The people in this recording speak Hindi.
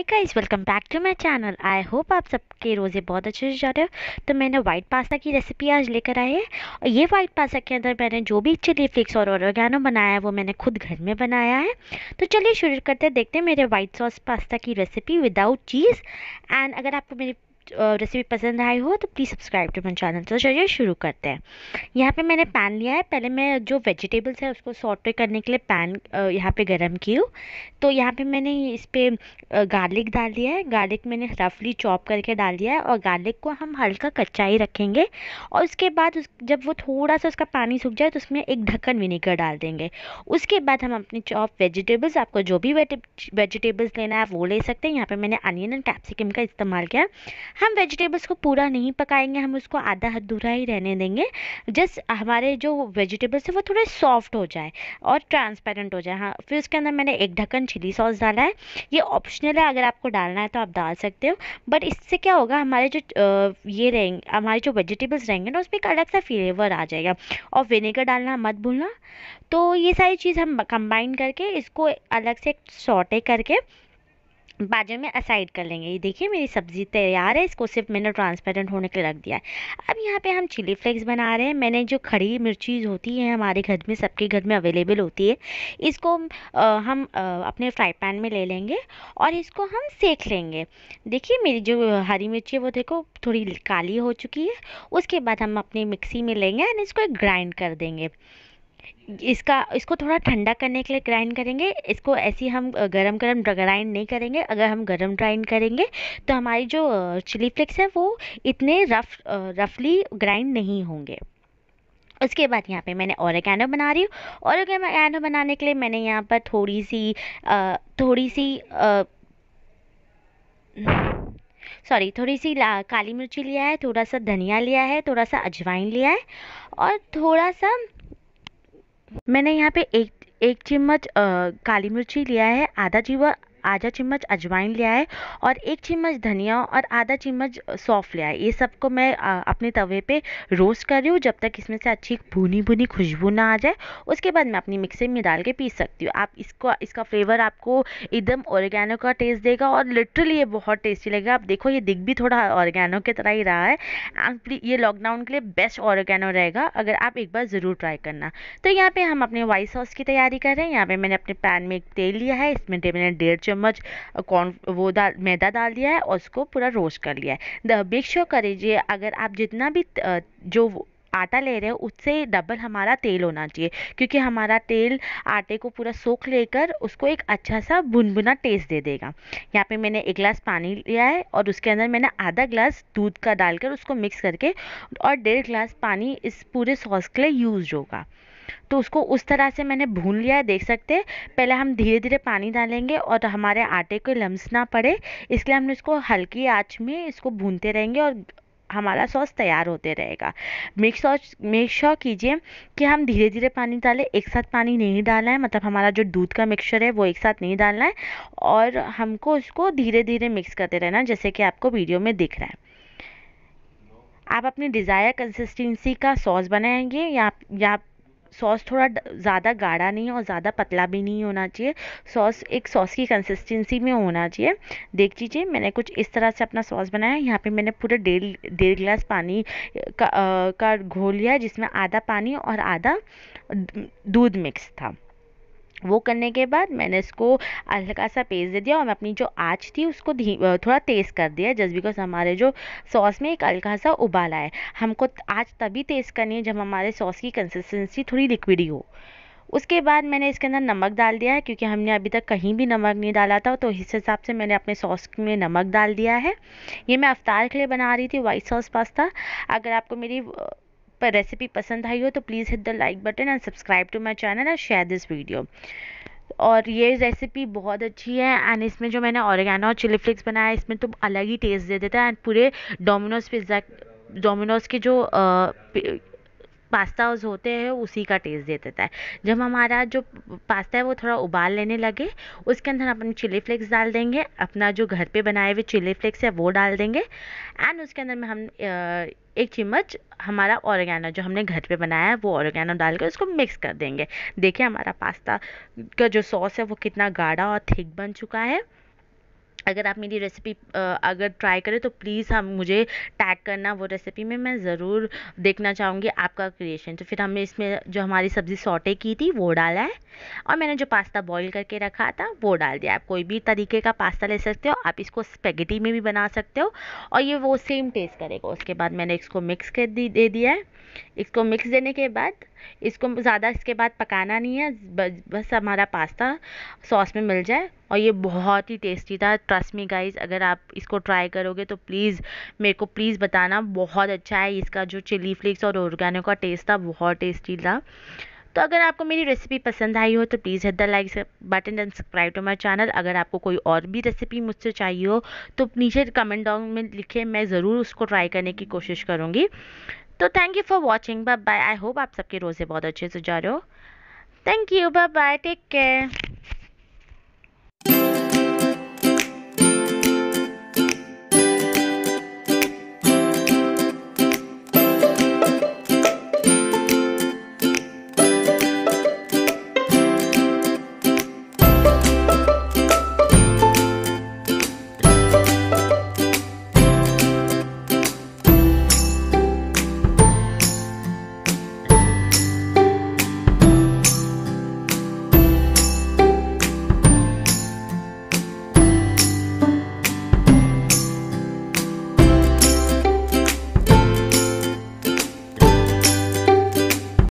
hi guys welcome back to my channel I hope आप सबके रोज़े बहुत अच्छे से जा रहे हो तो मैंने वाइट पास्ता की रेसिपी आज लेकर आई है और ये वाइट पास्ता के अंदर मैंने जो भी चिली फ्लिक्स और ऑरगैनो बनाया है वो मैंने खुद घर में बनाया है तो चलिए शुरू करते हैं देखते हैं मेरे वाइट सॉस पास्ता की रेसिपी विदाउट चीज़ एंड अगर आपको मेरी रेसिपी पसंद आई हो तो please subscribe to my channel तो चलिए शुरू करते हैं यहाँ पे मैंने पैन लिया है पहले मैं जो वेजिटेबल्स है उसको सॉटे करने के लिए पैन यहाँ पे गरम की हूँ तो यहाँ पे मैंने इस पर गार्लिक डाल दिया है गार्लिक मैंने रफली चॉप करके डाल दिया है और गार्लिक को हम हल्का कच्चा ही रखेंगे और उसके बाद उस जब वो थोड़ा सा उसका पानी सूख जाए तो उसमें एक ढक्कन विनेगर डाल देंगे उसके बाद हम अपने चॉप वेजिटेबल्स आपको जो भी वेजिटेबल्स लेना है वो ले सकते हैं यहाँ पर मैंने अनियन एंड कैप्सिकम का इस्तेमाल किया हम वेजिटेबल्स को पूरा नहीं पकाएंगे हम उसको आधा अधूरा ही रहने देंगे जस्ट हमारे जो वेजिटेबल्स हैं वो थोड़े सॉफ्ट हो जाए और ट्रांसपेरेंट हो जाए हाँ फिर उसके अंदर मैंने एक ढक्कन चिली सॉस डाला है ये ऑप्शनल है अगर आपको डालना है तो आप डाल सकते हो बट इससे क्या होगा हमारे जो ये रहेंगे हमारे जो वेजिटेबल्स रहेंगे ना उसमें एक अलग सा फ्लेवर आ जाएगा और विनेगर डालना मत भूलना तो ये सारी चीज़ हम कंबाइन करके इसको अलग से सॉटे करके बाजू में असाइड कर लेंगे ये देखिए मेरी सब्ज़ी तैयार है इसको सिर्फ मैंने ट्रांसपेरेंट होने के लिए रख दिया है अब यहाँ पे हम चिली फ्लेक्स बना रहे हैं मैंने जो खड़ी मिर्ची होती है हमारे घर में सबके घर में अवेलेबल होती है इसको आ, हम आ, अपने फ्राई पैन में ले लेंगे और इसको हम सेक लेंगे देखिए मेरी जो हरी मिर्ची है वो देखो थोड़ी काली हो चुकी है उसके बाद हम अपनी मिक्सी में लेंगे एंड इसको ग्राइंड कर देंगे इसका इसको थोड़ा ठंडा करने के लिए ग्राइंड करेंगे इसको ऐसे हम गरम गरम ग्राइंड नहीं करेंगे अगर हम गरम ग्राइंड करेंगे तो हमारी जो चिली फ्लेक्स है वो इतने रफ रफली ग्राइंड नहीं होंगे उसके बाद यहाँ पे मैंने औरगैनो बना रही हूँ औरगैनो बनाने के लिए मैंने यहाँ पर थोड़ी सी आ, थोड़ी सी सॉरी थोड़ी सी काली मिर्ची लिया है थोड़ा सा धनिया लिया है थोड़ा सा अजवाइन लिया है और थोड़ा सा मैंने यहाँ पे एक एक चम्मच काली मिर्ची लिया है आधा जीवा आधा चम्मच अजवाइन लिया है और एक चम्मच धनिया और आधा चम्मच सौफ लिया है ये सबको मैं अपने तवे पे रोस्ट कर रही हूँ जब तक इसमें से अच्छी भुनी भुनी खुशबू ना आ जाए उसके बाद मैं अपनी मिक्सर में डाल के पीस सकती हूँ आप इसको इसका फ्लेवर आपको एकदम ऑर्गेनो का टेस्ट देगा और लिटरली ये बहुत टेस्टी लगेगा आप देखो ये दिख भी थोड़ा ऑर्गेनो की तरह ही रहा है ये लॉकडाउन के लिए बेस्ट ऑर्गेनो रहेगा अगर आप एक बार ज़रूर ट्राई करना तो यहाँ पर हम अपने वाइट सॉस की तैयारी कर रहे हैं यहाँ पर मैंने अपने पैन में एक तेल लिया है इसमें मैंने डेढ़ चम्मच कॉर्न वो डाल मैदा डाल दिया है और उसको पूरा रोस्ट कर लिया है शो श्योर करिए अगर आप जितना भी जो आटा ले रहे हो उससे डबल हमारा तेल होना चाहिए क्योंकि हमारा तेल आटे को पूरा सोख लेकर उसको एक अच्छा सा भुनभुना टेस्ट दे देगा यहाँ पे मैंने एक गिलास पानी लिया है और उसके अंदर मैंने आधा गिलास दूध का डालकर उसको मिक्स करके और डेढ़ गिलास पानी इस पूरे सॉस के लिए यूज होगा तो उसको उस तरह से मैंने भून लिया है देख सकते हैं पहले हम धीरे धीरे पानी डालेंगे और हमारे आटे को लम्स ना पड़े इसलिए हम इसको हल्की आँच में इसको भूनते रहेंगे और हमारा सॉस तैयार होते रहेगा मेक सॉस मेक श्योर कीजिए कि हम धीरे धीरे पानी डालें एक साथ पानी नहीं डालना है मतलब हमारा जो दूध का मिक्सचर है वो एक साथ नहीं डालना है और हमको उसको धीरे धीरे मिक्स करते रहना जैसे कि आपको वीडियो में दिख रहा है आप अपनी डिज़ायर कंसिस्टेंसी का सॉस बनाएंगे या या सॉस थोड़ा ज़्यादा गाढ़ा नहीं और ज़्यादा पतला भी नहीं होना चाहिए सॉस एक सॉस की कंसिस्टेंसी में होना चाहिए देख लीजिए मैंने कुछ इस तरह से अपना सॉस बनाया यहाँ पे मैंने पूरे डेढ़ डेढ़ गिलास पानी का घोल लिया जिसमें आधा पानी और आधा दूध मिक्स था वो करने के बाद मैंने इसको हल्का सा पेस्ट दे दिया और मैं अपनी जो आँच थी उसको थोड़ा तेज़ कर दिया जस्ट बिकॉज हमारे जो सॉस में एक हल्का सा उबाल आए हमको आँच तभी तेज़ करनी है जब हमारे सॉस की कंसिस्टेंसी थोड़ी लिक्विडी हो उसके बाद मैंने इसके अंदर नमक डाल दिया है क्योंकि हमने अभी तक कहीं भी नमक नहीं डाला था तो इस हिसाब से मैंने अपने सॉस में नमक डाल दिया है ये मैं अवतार के लिए बना रही थी वाइट सॉस पास्ता अगर आपको मेरी पर रेसिपी पसंद आई हो तो please hit the like button and subscribe to my channel and share this video और ये रेसिपी बहुत अच्छी है एंड इसमें जो मैंने ऑरिगेनो और चिली फ्लिक्स बनाया है इसमें तो अलग ही टेस्ट दे देता है एंड पूरे डोमिनोज पिज़्ज़ा डोमिनोज के जो पास्ताज़ होते हैं उसी का टेस्ट दे देता है जब हमारा जो पास्ता है वो थोड़ा उबाल लेने लगे उसके अंदर अपन चिली फ्लेक्स डाल देंगे अपना जो घर पे बनाए हुए चिली फ्लेक्स है वो डाल देंगे एंड उसके अंदर में हम एक चम्मच हमारा ऑरेगानो जो हमने घर पे बनाया है वो ऑरेगानो डाल के उसको मिक्स कर देंगे देखिए हमारा पास्ता का जो सॉस है वो कितना गाढ़ा और थिक बन चुका है अगर आप मेरी रेसिपी अगर ट्राई करें तो प्लीज़ हम मुझे टैग करना वो रेसिपी में मैं ज़रूर देखना चाहूँगी आपका क्रिएशन तो फिर हमने इसमें जो हमारी सब्ज़ी सॉटे की थी वो डाला है और मैंने जो पास्ता बॉईल करके रखा था वो डाल दिया आप कोई भी तरीके का पास्ता ले सकते हो आप इसको स्पेगेटी में भी बना सकते हो और ये वो सेम टेस्ट करेगा उसके बाद मैंने इसको मिक्स कर दी दे दिया है इसको मिक्स देने के बाद इसको ज़्यादा इसके बाद पकाना नहीं है बस हमारा पास्ता सॉस में मिल जाए और ये बहुत ही टेस्टी था ट्रस्ट मी गाइस अगर आप इसको ट्राई करोगे तो प्लीज़ मेरे को प्लीज़ बताना बहुत अच्छा है इसका जो चिली फ्लेक्स और ऑर्गेनो का टेस्ट था बहुत टेस्टी था तो अगर आपको मेरी रेसिपी पसंद आई हो तो please hit the like button and subscribe to my channel अगर आपको कोई और भी रेसिपी मुझसे चाहिए हो तो नीचे कमेंट डाउन में लिखे मैं ज़रूर उसको ट्राई करने की कोशिश करूँगी तो thank you for watching bye bye I hope आप सबके रोज़े बहुत अच्छे से जा रहे हो thank you bye bye take care